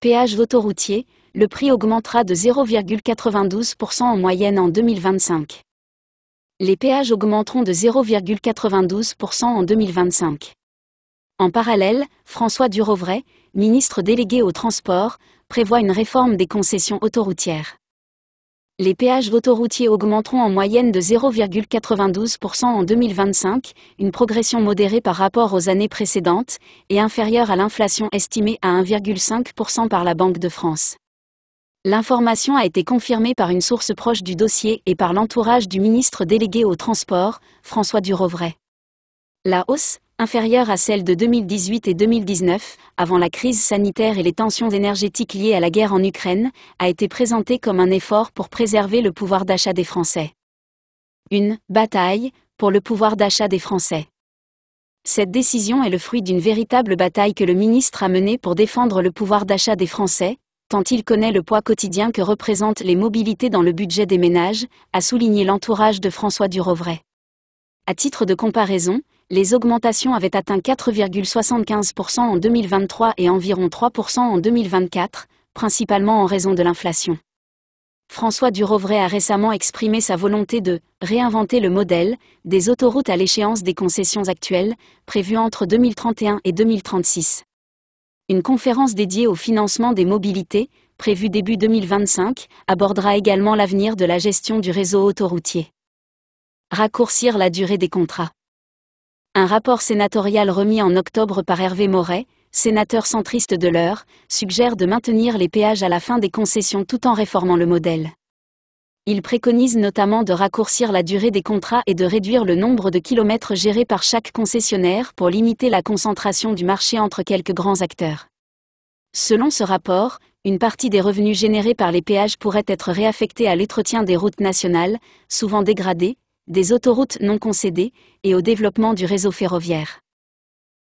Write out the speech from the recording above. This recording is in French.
Péage autoroutier, le prix augmentera de 0,92% en moyenne en 2025. Les péages augmenteront de 0,92% en 2025. En parallèle, François Durovray, ministre délégué au transport, prévoit une réforme des concessions autoroutières les péages autoroutiers augmenteront en moyenne de 0,92% en 2025, une progression modérée par rapport aux années précédentes, et inférieure à l'inflation estimée à 1,5% par la Banque de France. L'information a été confirmée par une source proche du dossier et par l'entourage du ministre délégué au Transport, François Durovray. La hausse, inférieure à celle de 2018 et 2019, avant la crise sanitaire et les tensions énergétiques liées à la guerre en Ukraine, a été présentée comme un effort pour préserver le pouvoir d'achat des Français. Une bataille pour le pouvoir d'achat des Français. Cette décision est le fruit d'une véritable bataille que le ministre a menée pour défendre le pouvoir d'achat des Français, tant il connaît le poids quotidien que représentent les mobilités dans le budget des ménages, a souligné l'entourage de François Durovray. À titre de comparaison, les augmentations avaient atteint 4,75% en 2023 et environ 3% en 2024, principalement en raison de l'inflation. François Durovray a récemment exprimé sa volonté de réinventer le modèle des autoroutes à l'échéance des concessions actuelles, prévues entre 2031 et 2036. Une conférence dédiée au financement des mobilités, prévue début 2025, abordera également l'avenir de la gestion du réseau autoroutier. Raccourcir la durée des contrats. Un rapport sénatorial remis en octobre par Hervé Moret, sénateur centriste de l'heure, suggère de maintenir les péages à la fin des concessions tout en réformant le modèle. Il préconise notamment de raccourcir la durée des contrats et de réduire le nombre de kilomètres gérés par chaque concessionnaire pour limiter la concentration du marché entre quelques grands acteurs. Selon ce rapport, une partie des revenus générés par les péages pourrait être réaffectée à l'entretien des routes nationales, souvent dégradées, des autoroutes non concédées, et au développement du réseau ferroviaire.